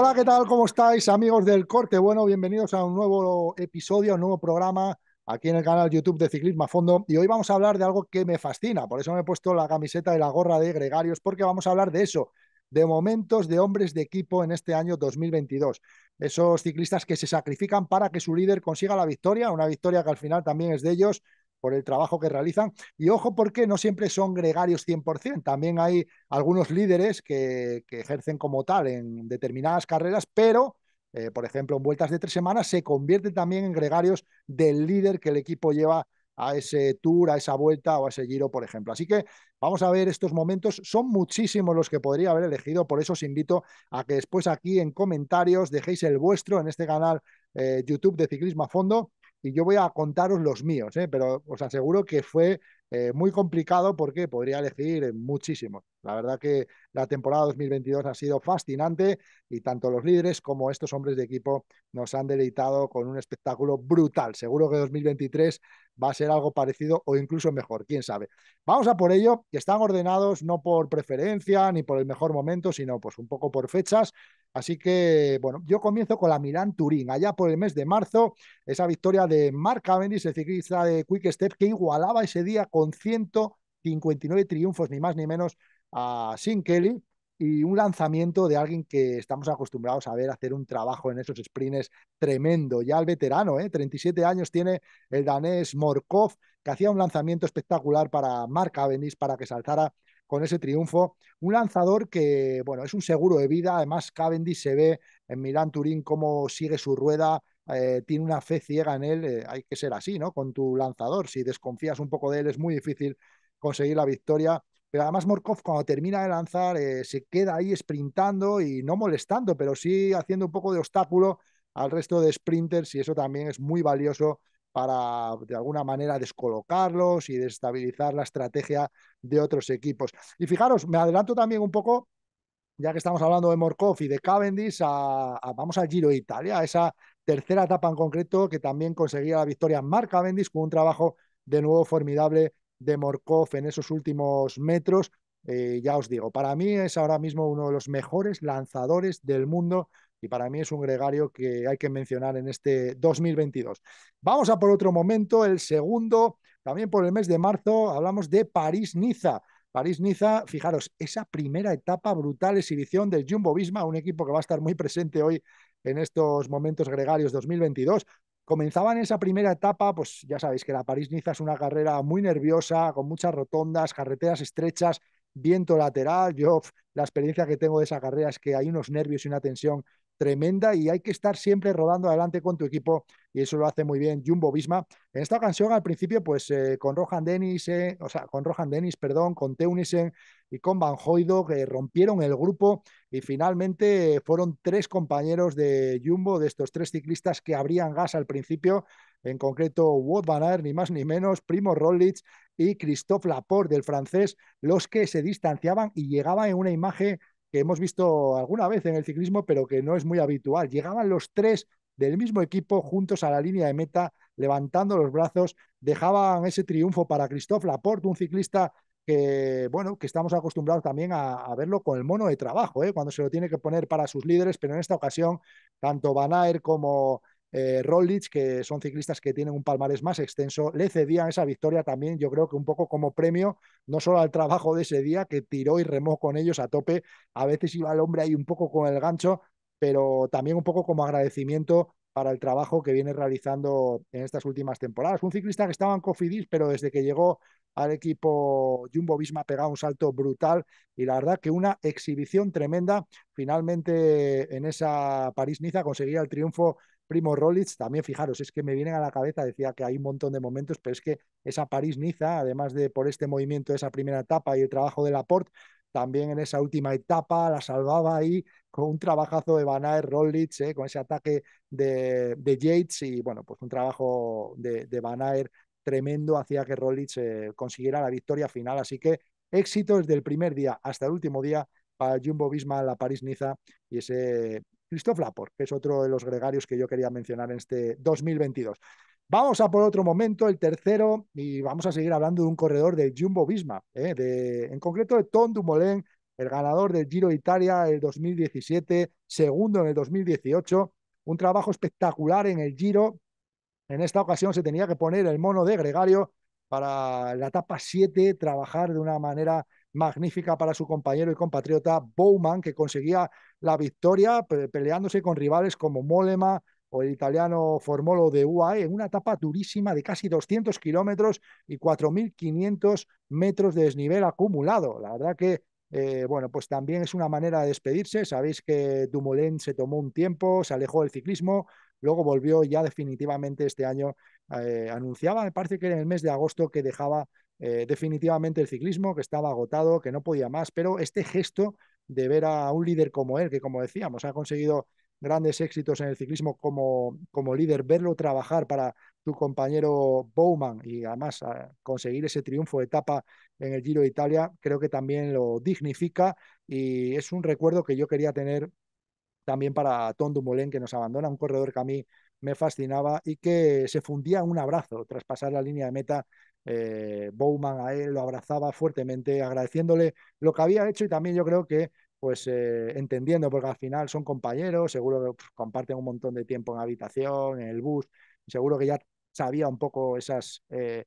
Hola, ¿qué tal? ¿Cómo estáis, amigos del Corte? Bueno, bienvenidos a un nuevo episodio, a un nuevo programa aquí en el canal YouTube de Ciclismo a Fondo. Y hoy vamos a hablar de algo que me fascina, por eso me he puesto la camiseta y la gorra de Gregarios, porque vamos a hablar de eso, de momentos de hombres de equipo en este año 2022. Esos ciclistas que se sacrifican para que su líder consiga la victoria, una victoria que al final también es de ellos por el trabajo que realizan. Y ojo, porque no siempre son gregarios 100%. También hay algunos líderes que, ejercen como tal en determinadas carreras, pero, eh, por ejemplo, en vueltas de tres semanas se convierten también en gregarios del líder que el equipo lleva a ese tour, a esa vuelta o a ese giro, por ejemplo. Así que vamos a ver estos momentos. Son muchísimos los que podría haber elegido, por eso os invito a que después aquí en comentarios dejéis el vuestro en este canal eh, YouTube de Ciclismo a Fondo y yo voy a contaros los míos, ¿eh? pero os aseguro que fue eh, muy complicado porque podría elegir muchísimo La verdad que la temporada 2022 ha sido fascinante y tanto los líderes como estos hombres de equipo nos han deleitado con un espectáculo brutal. Seguro que 2023 va a ser algo parecido o incluso mejor, quién sabe. Vamos a por ello, y están ordenados no por preferencia ni por el mejor momento, sino pues un poco por fechas. Así que, bueno, yo comienzo con la Milán Turín, allá por el mes de marzo, esa victoria de Mark Cavendish, el ciclista de Quick Step, que igualaba ese día con con 159 triunfos, ni más ni menos, a Sin Kelly y un lanzamiento de alguien que estamos acostumbrados a ver hacer un trabajo en esos sprints tremendo. Ya el veterano, ¿eh? 37 años tiene el danés Morkov, que hacía un lanzamiento espectacular para Mark Cavendish para que saltara con ese triunfo. Un lanzador que, bueno, es un seguro de vida. Además, Cavendish se ve en Milán Turín cómo sigue su rueda, eh, tiene una fe ciega en él, eh, hay que ser así, ¿no? Con tu lanzador, si desconfías un poco de él es muy difícil conseguir la victoria. Pero además Morkov cuando termina de lanzar eh, se queda ahí sprintando y no molestando, pero sí haciendo un poco de obstáculo al resto de sprinters y eso también es muy valioso para de alguna manera descolocarlos y destabilizar la estrategia de otros equipos. Y fijaros, me adelanto también un poco, ya que estamos hablando de Morkov y de Cavendish, a, a, vamos al Giro Italia, esa tercera etapa en concreto, que también conseguía la victoria Marca Cavendish con un trabajo de nuevo formidable de Morkov en esos últimos metros. Eh, ya os digo, para mí es ahora mismo uno de los mejores lanzadores del mundo y para mí es un gregario que hay que mencionar en este 2022. Vamos a por otro momento, el segundo, también por el mes de marzo, hablamos de París-Niza. París-Niza, fijaros, esa primera etapa brutal exhibición del Jumbo Visma, un equipo que va a estar muy presente hoy en estos momentos gregarios 2022. Comenzaba en esa primera etapa, pues ya sabéis que la París-Niza es una carrera muy nerviosa, con muchas rotondas, carreteras estrechas, viento lateral. Yo, la experiencia que tengo de esa carrera es que hay unos nervios y una tensión tremenda y hay que estar siempre rodando adelante con tu equipo y eso lo hace muy bien Jumbo Visma. En esta ocasión al principio pues eh, con Rohan Dennis, o sea, con Rohan Dennis, perdón, con Teunissen y con Van Hoido que rompieron el grupo y finalmente fueron tres compañeros de Jumbo, de estos tres ciclistas que abrían gas al principio, en concreto Wout van Aert, ni más ni menos, Primo Rollitz y Christophe Laporte del francés, los que se distanciaban y llegaban en una imagen que hemos visto alguna vez en el ciclismo, pero que no es muy habitual. Llegaban los tres del mismo equipo juntos a la línea de meta, levantando los brazos, dejaban ese triunfo para Christophe Laporte, un ciclista que, bueno, que estamos acostumbrados también a, verlo con el mono de trabajo, ¿eh? cuando se lo tiene que poner para sus líderes, pero en esta ocasión, tanto Van Aert como eh, que son ciclistas que tienen un palmarés más extenso, le cedían esa victoria también, yo creo que un poco como premio, no solo al trabajo de ese día, que tiró y remó con ellos a tope, a veces iba el hombre ahí un poco con el gancho, pero también un poco como agradecimiento para el trabajo que viene realizando en estas últimas temporadas. Un ciclista que estaba en Cofidis, pero desde que llegó al equipo Jumbo Visma ha pegado un salto brutal y la verdad que una exhibición tremenda. Finalmente en esa París-Niza conseguía el triunfo Primo Rollitz, también fijaros, es que me vienen a la cabeza, decía que hay un montón de momentos, pero es que esa París-Niza, además de por este movimiento, de esa primera etapa y el trabajo de Laporte, también en esa última etapa la salvaba ahí con un trabajazo de Van Aert, eh, con ese ataque de, Yates y bueno, pues un trabajo de, de tremendo hacía que Rollitz eh, consiguiera la victoria final. Así que éxito desde el primer día hasta el último día para Jumbo Visma, la París-Niza y ese Christoph Laporte, que es otro de los gregarios que yo quería mencionar en este 2022. Vamos a por otro momento, el tercero, y vamos a seguir hablando de un corredor del Jumbo Visma, ¿eh? de, en concreto de Tom Dumoulin, el ganador del Giro Italia el 2017, segundo en el 2018, un trabajo espectacular en el Giro. En esta ocasión se tenía que poner el mono de Gregario para la etapa 7, trabajar de una manera magnífica para su compañero y compatriota Bowman, que conseguía la victoria peleándose con rivales como Molema o el italiano Formolo de UAE en una etapa durísima de casi 200 kilómetros y 4.500 metros de desnivel acumulado. La verdad que eh, bueno, pues también es una manera de despedirse. Sabéis que Dumoulin se tomó un tiempo, se alejó del ciclismo, luego volvió ya definitivamente este año. Eh, anunciaba, me parece que en el mes de agosto que dejaba eh, definitivamente el ciclismo, que estaba agotado, que no podía más, pero este gesto de ver a un líder como él, que como decíamos, ha conseguido grandes éxitos en el ciclismo como, como líder, verlo trabajar para tu compañero Bowman y además ah, conseguir ese triunfo de etapa en el Giro de Italia, creo que también lo dignifica y es un recuerdo que yo quería tener también para Tom Dumoulin, que nos abandona, un corredor que a mí me fascinaba y que se fundía en un abrazo tras pasar la línea de meta eh, Bowman a él lo abrazaba fuertemente, agradeciéndole lo que había hecho y también yo creo que pues eh, entendiendo, porque al final son compañeros, seguro que pues, comparten un montón de tiempo en habitación, en el bus, seguro que ya sabía un poco esas eh,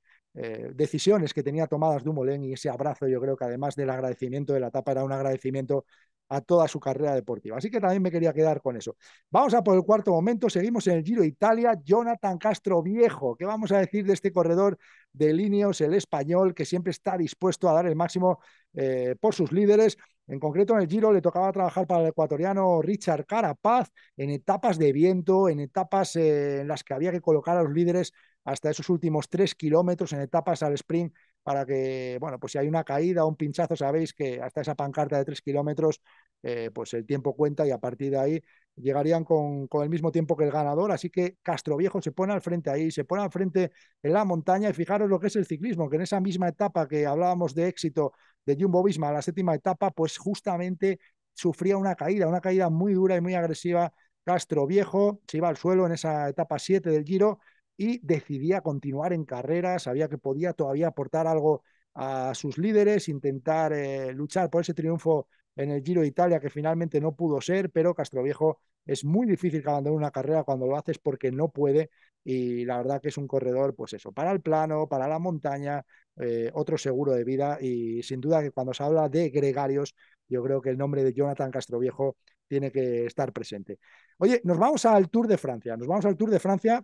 decisiones que tenía tomadas Dumoulin y ese abrazo, yo creo que además del agradecimiento de la etapa era un agradecimiento a toda su carrera deportiva. Así que también me quería quedar con eso. Vamos a por el cuarto momento, seguimos en el Giro Italia, Jonathan Castro Viejo, ¿qué vamos a decir de este corredor de líneas, el español, que siempre está dispuesto a dar el máximo eh, por sus líderes? En concreto, en el Giro le tocaba trabajar para el ecuatoriano Richard Carapaz en etapas de viento, en etapas eh, en las que había que colocar a los líderes hasta esos últimos tres kilómetros, en etapas al sprint para que, bueno, pues si hay una caída o un pinchazo, sabéis que hasta esa pancarta de 3 kilómetros, eh, pues el tiempo cuenta y a partir de ahí llegarían con, el mismo tiempo que el ganador. Así que Castroviejo se pone al frente ahí, se pone al frente en la montaña y fijaros lo que es el ciclismo, que en esa misma etapa que hablábamos de éxito de Jumbo Visma, la séptima etapa, pues justamente sufría una caída, una caída muy dura y muy agresiva. Castroviejo se iba al suelo en esa etapa 7 del Giro y decidía continuar en carrera, sabía que podía todavía aportar algo a sus líderes, intentar eh, luchar por ese triunfo en el Giro de Italia que finalmente no pudo ser, pero Castroviejo es muy difícil que abandone una carrera cuando lo haces porque no puede y la verdad que es un corredor, pues eso, para el plano, para la montaña, eh, otro seguro de vida y sin duda que cuando se habla de gregarios, yo creo que el nombre de Jonathan Castroviejo tiene que estar presente. Oye, nos vamos al Tour de Francia, nos vamos al Tour de Francia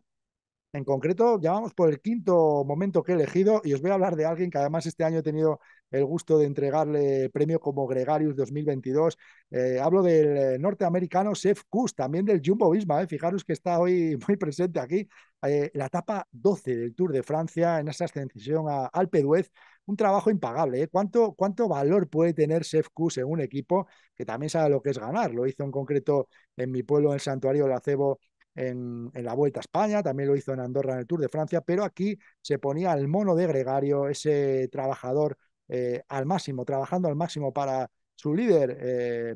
en concreto, ya vamos por el quinto momento que he elegido y os voy a hablar de alguien que además este año he tenido el gusto de entregarle premio como Gregarius 2022. Eh, hablo del eh, norteamericano Sef Cus, también del Jumbo Visma. Eh. Fijaros que está hoy muy presente aquí. la etapa 12 del Tour de Francia en esa ascensión a Alpe Un trabajo impagable. ¿Cuánto, ¿Cuánto valor puede tener Sef Cus en un equipo que también sabe lo que es ganar? Lo hizo en concreto en mi pueblo, en el Santuario del Acebo, en, la Vuelta a España, también lo hizo en Andorra en el Tour de Francia, pero aquí se ponía el mono de gregario, ese trabajador eh, al máximo, trabajando al máximo para su líder, eh,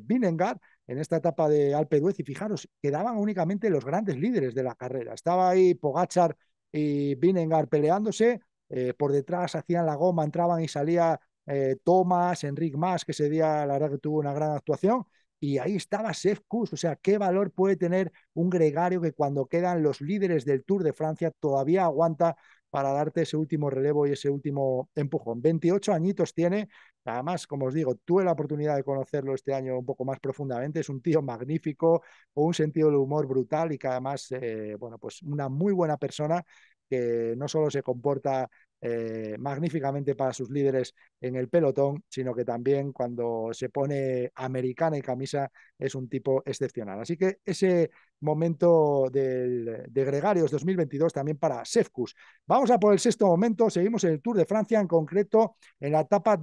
en esta etapa de Alpe Y fijaros, quedaban únicamente los grandes líderes de la carrera. Estaba ahí Pogachar y Vinengar peleándose, eh, por detrás hacían la goma, entraban y salía eh, Thomas, Enric Mas, que ese día la verdad que tuvo una gran actuación. Y ahí estaba Sefkus, o sea, ¿qué valor puede tener un gregario que cuando quedan los líderes del Tour de Francia todavía aguanta para darte ese último relevo y ese último empujón? 28 añitos tiene, además, como os digo, tuve la oportunidad de conocerlo este año un poco más profundamente, es un tío magnífico, con un sentido de humor brutal y además, eh, bueno, pues una muy buena persona que no solo se comporta eh, magníficamente para sus líderes en el pelotón, sino que también cuando se pone americana y camisa es un tipo excepcional. Así que ese momento de Gregarios 2022 también para Sefcus. Vamos a por el sexto momento, seguimos en el Tour de Francia, en concreto en la etapa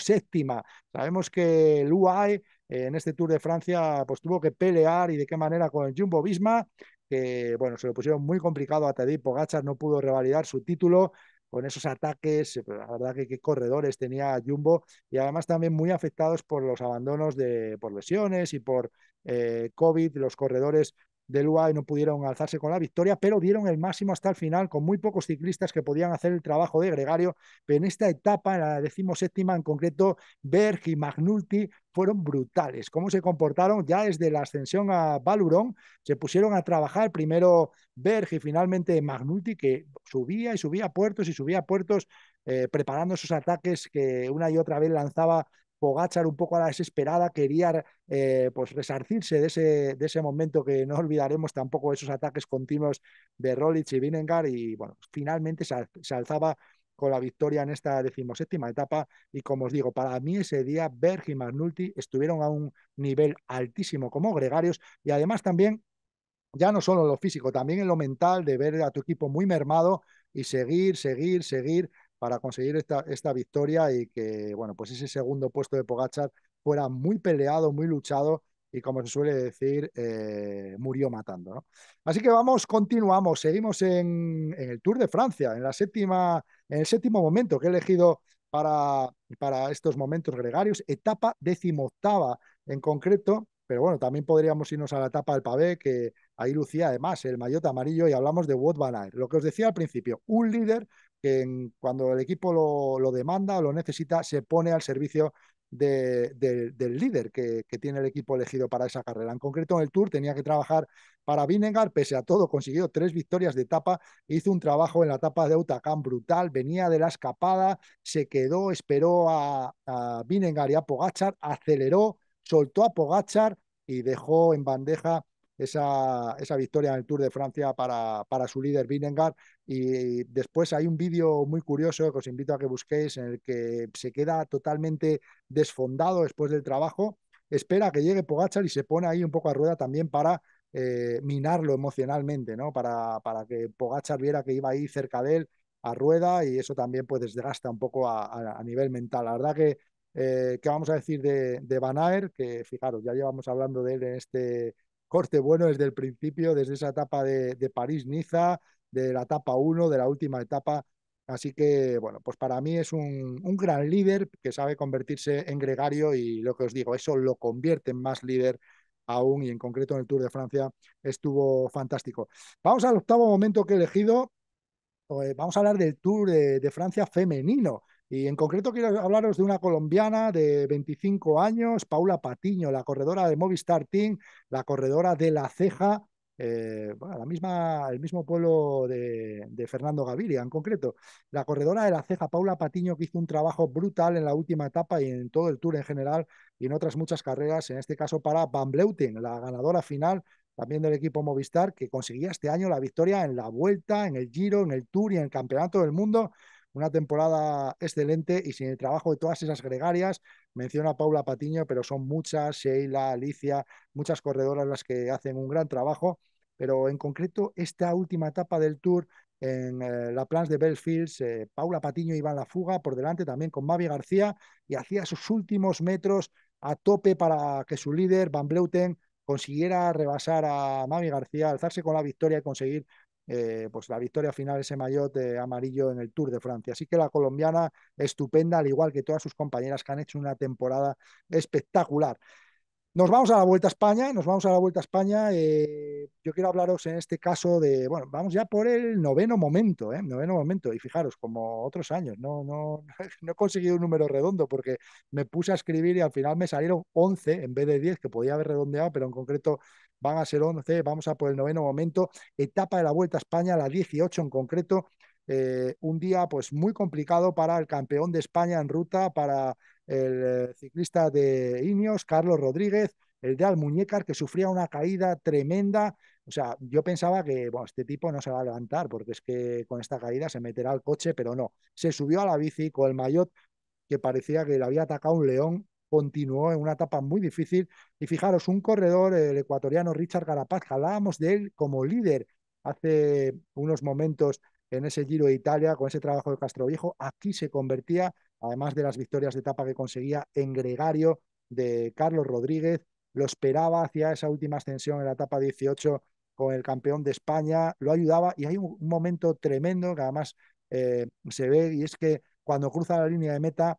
séptima... Sabemos que el UAE eh, en este Tour de Francia pues tuvo que pelear y de qué manera con el Jumbo Visma que bueno, se lo pusieron muy complicado a Tadej Pogachar, no pudo revalidar su título con esos ataques, eh, la verdad que qué corredores tenía Jumbo y además también muy afectados por los abandonos de, por lesiones y por eh, COVID, los corredores del UAE no pudieron alzarse con la victoria, pero dieron el máximo hasta el final con muy pocos ciclistas que podían hacer el trabajo de gregario. Pero en esta etapa, en la decimoséptima en concreto, Berg y Magnulti fueron brutales. ¿Cómo se comportaron? Ya desde la ascensión a Valurón se pusieron a trabajar primero Berg y finalmente Magnulti, que subía y subía puertos y subía puertos, eh, preparando esos ataques que una y otra vez lanzaba Pogachar un poco a la desesperada quería eh, pues resarcirse de ese, de ese momento que no olvidaremos tampoco esos ataques continuos de Rolich y Vinengar y bueno, finalmente se, se alzaba con la victoria en esta decimoséptima etapa. Y como os digo, para mí ese día Berg y Magnulti estuvieron a un nivel altísimo como gregarios y además también, ya no solo en lo físico, también en lo mental, de ver a tu equipo muy mermado y seguir, seguir, seguir para conseguir esta, esta victoria y que, bueno, pues ese segundo puesto de Pogachar fuera muy peleado, muy luchado y como se suele decir, eh, murió matando. Así que vamos, continuamos, seguimos en, en, el Tour de Francia, en, la séptima, en el séptimo momento que he elegido para, para estos momentos gregarios, etapa decimoctava en concreto, pero bueno, también podríamos irnos a la etapa del pavé, que ahí lucía además el maillot amarillo y hablamos de Wout Van Aert. Lo que os decía al principio, un líder que cuando el equipo lo, demanda o lo necesita, se pone al servicio del líder que, tiene el equipo elegido para esa carrera. En concreto, en el Tour tenía que trabajar para Vinengar, pese a todo, consiguió tres victorias de etapa, hizo un trabajo en la etapa de Utacán brutal, venía de la escapada, se quedó, esperó a, a y a Pogachar, aceleró, soltó a Pogachar y dejó en bandeja esa, esa victoria en el Tour de Francia para, para su líder Vingegaard. Y después hay un vídeo muy curioso que os invito a que busquéis en el que se queda totalmente desfondado después del trabajo, espera que llegue Pogachar y se pone ahí un poco a rueda también para eh, minarlo emocionalmente, ¿no? Para, para que Pogachar viera que iba ahí cerca de él a rueda y eso también pues desgasta un poco a, nivel mental. La verdad que, eh, ¿qué vamos a decir de, de Que fijaros, ya llevamos hablando de él en este corte bueno desde el principio, desde esa etapa de, París-Niza, de la etapa 1, de la última etapa. Así que, bueno, pues para mí es un, gran líder que sabe convertirse en gregario y lo que os digo, eso lo convierte en más líder aún y en concreto en el Tour de Francia estuvo fantástico. Vamos al octavo momento que he elegido. Eh, vamos a hablar del Tour de Francia femenino y en concreto quiero hablaros de una colombiana de 25 años, Paula Patiño, la corredora de Movistar Team, la corredora de La Ceja, eh, la misma, el mismo pueblo de, Fernando Gaviria en concreto. La corredora de la ceja, Paula Patiño, que hizo un trabajo brutal en la última etapa y en todo el Tour en general y en otras muchas carreras, en este caso para Van la ganadora final también del equipo Movistar, que conseguía este año la victoria en la Vuelta, en el Giro, en el Tour y en el Campeonato del Mundo una temporada excelente y sin el trabajo de todas esas gregarias, menciona Paula Patiño, pero son muchas, Sheila, Alicia, muchas corredoras las que hacen un gran trabajo, pero en concreto esta última etapa del Tour en eh, la Plans de Belfields, eh, Paula Patiño iba en la fuga por delante también con Mavi García y hacía sus últimos metros a tope para que su líder, Van Bleuten, consiguiera rebasar a Mavi García, alzarse con la victoria y conseguir eh, pues la victoria final, ese maillot amarillo en el Tour de Francia. Así que la colombiana estupenda, al igual que todas sus compañeras que han hecho una temporada espectacular. Nos vamos a la Vuelta a España, nos vamos a la Vuelta a España. Eh, yo quiero hablaros en este caso de, bueno, vamos ya por el noveno momento, ¿eh? Noveno momento. Y fijaros, como otros años, no, no, no he conseguido un número redondo porque me puse a escribir y al final me salieron 11 en vez de 10, que podía haber redondeado, pero en concreto van a ser 11, vamos a por el noveno momento, etapa de la Vuelta a España, la 18 en concreto, eh, un día pues muy complicado para el campeón de España en ruta, para el eh, ciclista de Ineos, Carlos Rodríguez, el de Almuñécar, que sufría una caída tremenda. O sea, yo pensaba que este tipo no se va a levantar, porque es que con esta caída se meterá al coche, pero no. Se subió a la bici con el maillot que parecía que le había atacado un león continuó en una etapa muy difícil. Y fijaros, un corredor, el ecuatoriano Richard Garapaz, hablábamos de él como líder hace unos momentos en ese Giro de Italia, con ese trabajo de Castroviejo, aquí se convertía, además de las victorias de etapa que conseguía, en gregario de Carlos Rodríguez, lo esperaba hacia esa última ascensión en la etapa 18 con el campeón de España, lo ayudaba y hay un, momento tremendo que además eh, se ve y es que cuando cruza la línea de meta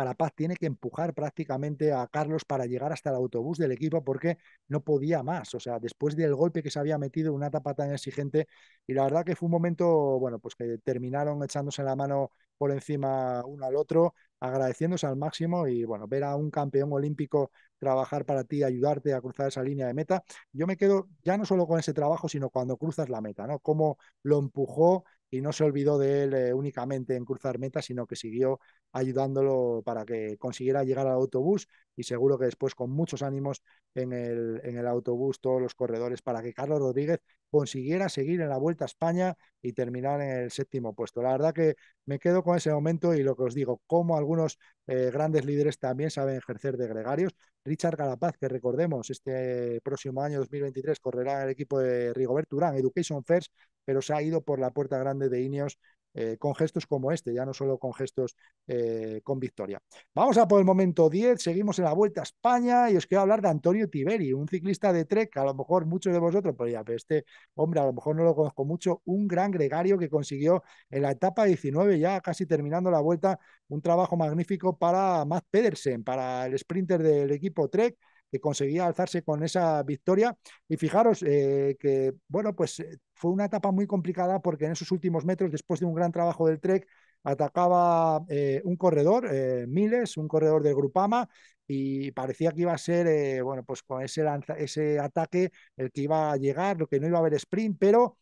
Carapaz tiene que empujar prácticamente a Carlos para llegar hasta el autobús del equipo porque no podía más. O sea, después del golpe que se había metido, una etapa tan exigente, y la verdad que fue un momento, bueno, pues que terminaron echándose la mano por encima uno al otro, agradeciéndose al máximo y bueno, ver a un campeón olímpico trabajar para ti, ayudarte a cruzar esa línea de meta. Yo me quedo ya no solo con ese trabajo, sino cuando cruzas la meta, ¿no? Cómo lo empujó y no se olvidó de él eh, únicamente en cruzar meta, sino que siguió ayudándolo para que consiguiera llegar al autobús y seguro que después con muchos ánimos en el, en el autobús, todos los corredores, para que Carlos Rodríguez consiguiera seguir en la Vuelta a España y terminar en el séptimo puesto. La verdad que me quedo con ese momento y lo que os digo, como algunos eh, grandes líderes también saben ejercer de gregarios. Richard Galapaz, que recordemos, este próximo año 2023 correrá en el equipo de Rigobert Urán, Education First, pero se ha ido por la puerta grande de Ineos eh, con gestos como este, ya no solo con gestos eh, con victoria. Vamos a por el momento 10, seguimos en la Vuelta a España y os quiero hablar de Antonio Tiberi, un ciclista de Trek, a lo mejor muchos de vosotros, pues pero ya, este hombre a lo mejor no lo conozco mucho, un gran gregario que consiguió en la etapa 19, ya casi terminando la vuelta, un trabajo magnífico para Matt Pedersen, para el sprinter del equipo Trek que conseguía alzarse con esa victoria. Y fijaros eh, que, bueno, pues eh, fue una etapa muy complicada porque en esos últimos metros, después de un gran trabajo del Trek, atacaba eh, un corredor, Miles, un corredor del Grupama, y parecía que iba a ser, bueno, pues con ese, ese ataque el que iba a llegar, lo que no iba a haber sprint, pero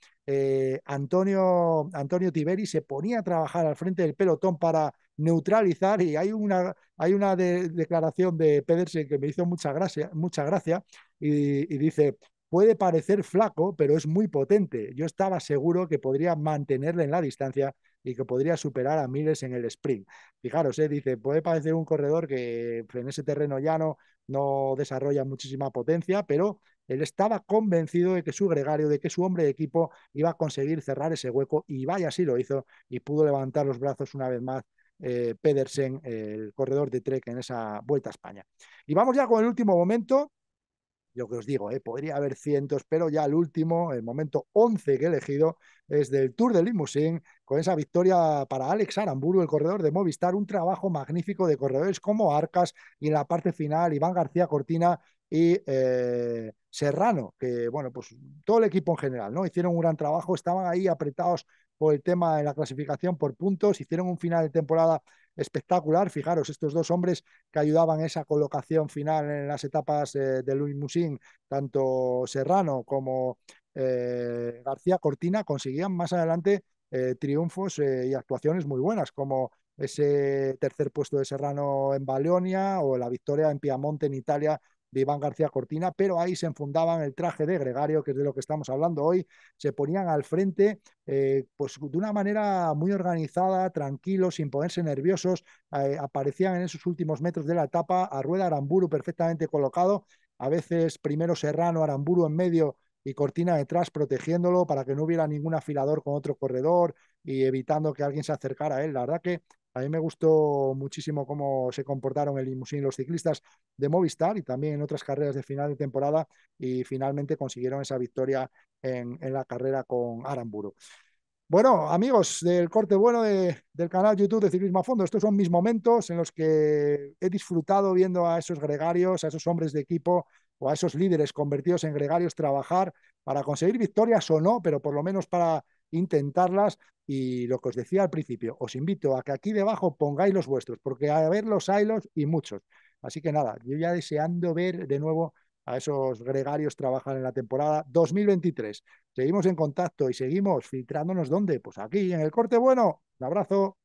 Antonio, Antonio Tiberi se ponía a trabajar al frente del pelotón para neutralizar y hay una, hay una declaración de Pedersen que me hizo mucha gracia, mucha gracia y, dice, puede parecer flaco, pero es muy potente. Yo estaba seguro que podría mantenerle en la distancia y que podría superar a Miles en el sprint. Fijaros, eh, dice, puede parecer un corredor que en ese terreno llano no desarrolla muchísima potencia, pero él estaba convencido de que su gregario, de que su hombre de equipo iba a conseguir cerrar ese hueco y vaya así lo hizo y pudo levantar los brazos una vez más eh, Pedersen, el corredor de Trek en esa Vuelta a España. Y vamos ya con el último momento. Yo que os digo, eh, podría haber cientos, pero ya el último, el momento 11 que he elegido, es del Tour de Limousin, con esa victoria para Alex Aramburu, el corredor de Movistar. Un trabajo magnífico de corredores como Arcas y en la parte final, Iván García Cortina y eh, Serrano, que bueno, pues todo el equipo en general, ¿no? Hicieron un gran trabajo, estaban ahí apretados por el tema de la clasificación por puntos, hicieron un final de temporada espectacular. Fijaros, estos dos hombres que ayudaban esa colocación final en las etapas eh, de Luis Musín, tanto Serrano como eh, García Cortina, conseguían más adelante triunfos y actuaciones muy buenas, como ese tercer puesto de Serrano en Baleonia o la victoria en Piamonte en Italia de Iván García Cortina, pero ahí se enfundaban el traje de gregario, que es de lo que estamos hablando hoy, se ponían al frente eh, pues de una manera muy organizada, tranquilos, sin ponerse nerviosos, eh, aparecían en esos últimos metros de la etapa a rueda Aramburu perfectamente colocado, a veces primero Serrano, Aramburu en medio y Cortina detrás protegiéndolo para que no hubiera ningún afilador con otro corredor y evitando que alguien se acercara a él. La verdad que a mí me gustó muchísimo cómo se comportaron el y los ciclistas de Movistar y también en otras carreras de final de temporada y finalmente consiguieron esa victoria en, la carrera con Aramburu. Bueno, amigos del corte bueno del canal YouTube de Ciclismo a Fondo, estos son mis momentos en los que he disfrutado viendo a esos gregarios, a esos hombres de equipo o a esos líderes convertidos en gregarios trabajar para conseguir victorias o no, pero por lo menos para intentarlas y lo que os decía al principio, os invito a que aquí debajo pongáis los vuestros, porque a ver los hay los y muchos. Así que nada, yo ya deseando ver de nuevo a esos gregarios trabajar en la temporada 2023. Seguimos en contacto y seguimos filtrándonos dónde? Pues aquí, en el corte bueno. Un abrazo.